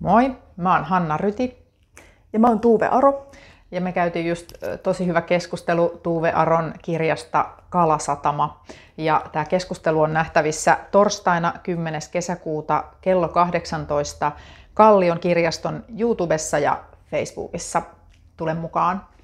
Moi, mä oon Hanna Ryti. Ja mä oon Tuuve Aro. Ja me käytiin just tosi hyvä keskustelu Tuuve Aron kirjasta Kalasatama. Ja tämä keskustelu on nähtävissä torstaina 10. kesäkuuta kello 18 Kallion kirjaston YouTubessa ja Facebookissa. Tule mukaan.